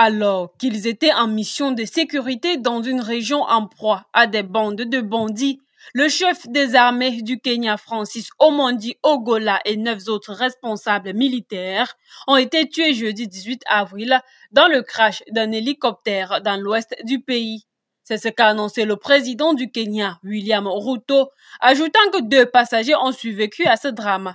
alors qu'ils étaient en mission de sécurité dans une région en proie à des bandes de bandits. Le chef des armées du Kenya, Francis Omondi Ogola, et neuf autres responsables militaires ont été tués jeudi 18 avril dans le crash d'un hélicoptère dans l'ouest du pays. C'est ce qu'a annoncé le président du Kenya, William Ruto, ajoutant que deux passagers ont survécu à ce drame.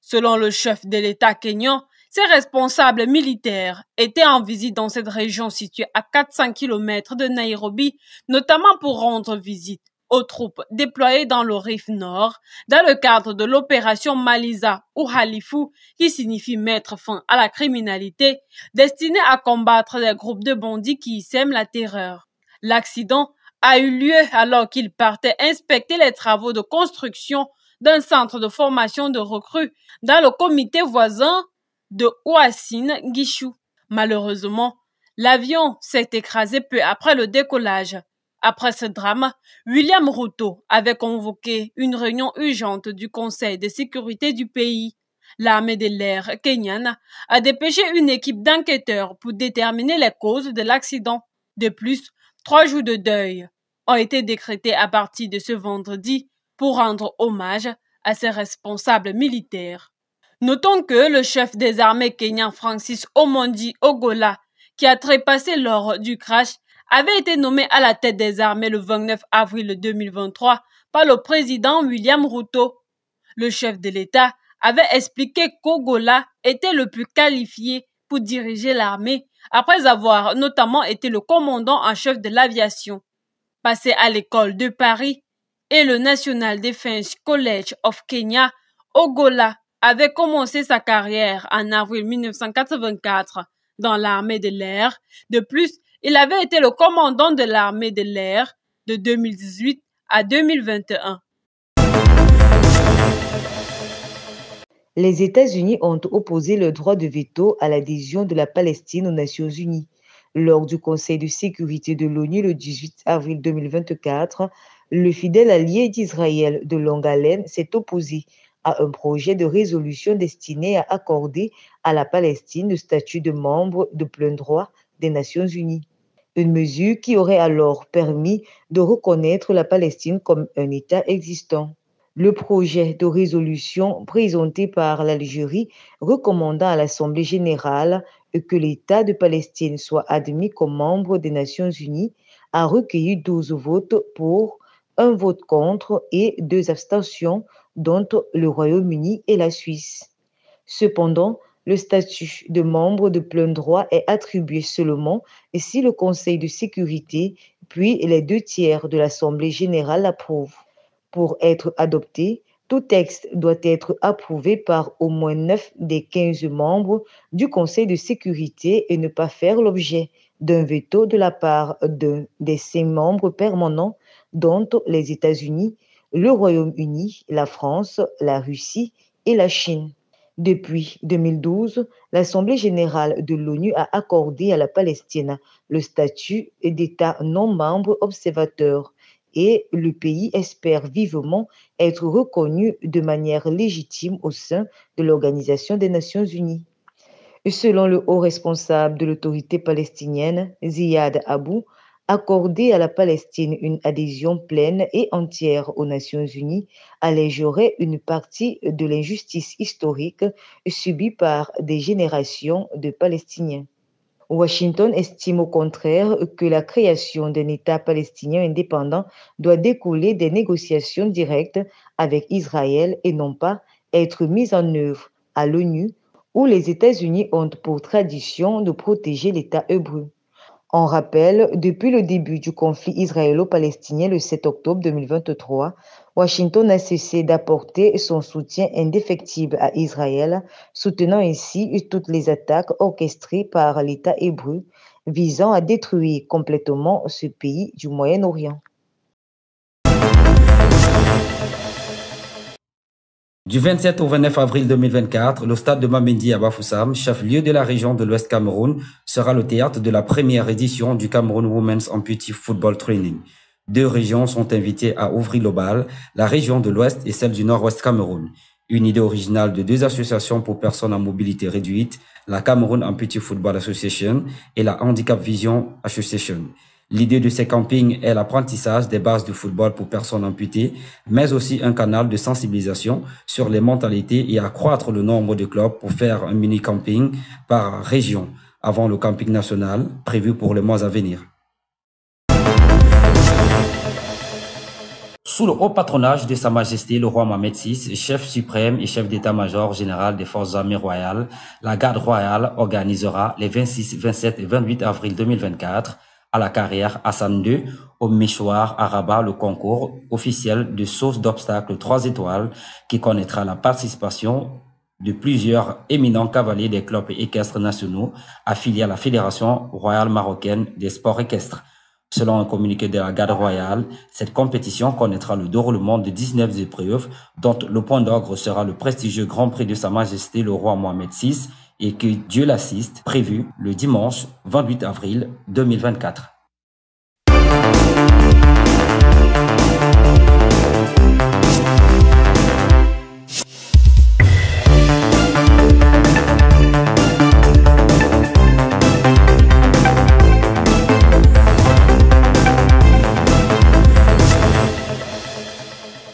Selon le chef de l'État kenyan, ces responsables militaires étaient en visite dans cette région située à 400 km de Nairobi, notamment pour rendre visite aux troupes déployées dans le Rif Nord dans le cadre de l'opération Maliza ou Halifu qui signifie mettre fin à la criminalité destinée à combattre les groupes de bandits qui sèment la terreur. L'accident a eu lieu alors qu'ils partaient inspecter les travaux de construction d'un centre de formation de recrues dans le comité voisin de Oasin Guichou. Malheureusement, l'avion s'est écrasé peu après le décollage. Après ce drame, William Ruto avait convoqué une réunion urgente du Conseil de sécurité du pays. L'armée de l'air kenyane a dépêché une équipe d'enquêteurs pour déterminer les causes de l'accident. De plus, trois jours de deuil ont été décrétés à partir de ce vendredi pour rendre hommage à ses responsables militaires. Notons que le chef des armées kenyan Francis Omondi Ogola, qui a trépassé lors du crash, avait été nommé à la tête des armées le 29 avril 2023 par le président William Ruto. Le chef de l'État avait expliqué qu'Ogola était le plus qualifié pour diriger l'armée après avoir notamment été le commandant en chef de l'aviation. Passé à l'école de Paris et le National Defense College of Kenya, Ogola avait commencé sa carrière en avril 1984 dans l'armée de l'air. De plus, il avait été le commandant de l'armée de l'air de 2018 à 2021. Les États-Unis ont opposé le droit de veto à l'adhésion de la Palestine aux Nations Unies. Lors du Conseil de sécurité de l'ONU le 18 avril 2024, le fidèle allié d'Israël de longue haleine s'est opposé à un projet de résolution destiné à accorder à la Palestine le statut de membre de plein droit des Nations Unies. Une mesure qui aurait alors permis de reconnaître la Palestine comme un État existant. Le projet de résolution présenté par l'Algérie recommandant à l'Assemblée générale que l'État de Palestine soit admis comme membre des Nations Unies a recueilli 12 votes pour, un vote contre et deux abstentions dont le Royaume-Uni et la Suisse. Cependant, le statut de membre de plein droit est attribué seulement si le Conseil de sécurité, puis les deux tiers de l'Assemblée générale l'approuvent. Pour être adopté, tout texte doit être approuvé par au moins 9 des 15 membres du Conseil de sécurité et ne pas faire l'objet d'un veto de la part d'un des cinq membres permanents, dont les États-Unis, le Royaume-Uni, la France, la Russie et la Chine. Depuis 2012, l'Assemblée générale de l'ONU a accordé à la Palestine le statut d'État non membre observateur et le pays espère vivement être reconnu de manière légitime au sein de l'Organisation des Nations Unies. Selon le haut responsable de l'autorité palestinienne, Ziyad Abu accorder à la Palestine une adhésion pleine et entière aux Nations Unies allégerait une partie de l'injustice historique subie par des générations de Palestiniens. Washington estime au contraire que la création d'un État palestinien indépendant doit découler des négociations directes avec Israël et non pas être mise en œuvre à l'ONU où les États-Unis ont pour tradition de protéger l'État hébreu. On rappel, depuis le début du conflit israélo-palestinien le 7 octobre 2023, Washington a cessé d'apporter son soutien indéfectible à Israël, soutenant ainsi toutes les attaques orchestrées par l'État hébreu visant à détruire complètement ce pays du Moyen-Orient. Du 27 au 29 avril 2024, le stade de Mamendi à Bafoussam, chef-lieu de la région de l'Ouest Cameroun, sera le théâtre de la première édition du Cameroun Women's Amputee Football Training. Deux régions sont invitées à ouvrir le bal, la région de l'Ouest et celle du Nord-Ouest Cameroun. Une idée originale de deux associations pour personnes à mobilité réduite, la Cameroun Amputee Football Association et la Handicap Vision Association. L'idée de ces campings est l'apprentissage des bases de football pour personnes amputées, mais aussi un canal de sensibilisation sur les mentalités et accroître le nombre de clubs pour faire un mini camping par région avant le camping national prévu pour les mois à venir. Sous le haut patronage de Sa Majesté le roi Mohamed VI, chef suprême et chef d'état-major général des forces armées royales, la garde royale organisera les 26, 27 et 28 avril 2024 à la carrière Hassan II au méchoir à Rabat, le concours officiel de sauce d'obstacles 3 étoiles qui connaîtra la participation de plusieurs éminents cavaliers des clubs équestres nationaux affiliés à la Fédération royale marocaine des sports équestres. Selon un communiqué de la garde royale, cette compétition connaîtra le déroulement de 19 épreuves, dont le point d'ogre sera le prestigieux Grand Prix de Sa Majesté le Roi Mohamed VI, et que Dieu l'assiste, prévu le dimanche 28 avril 2024.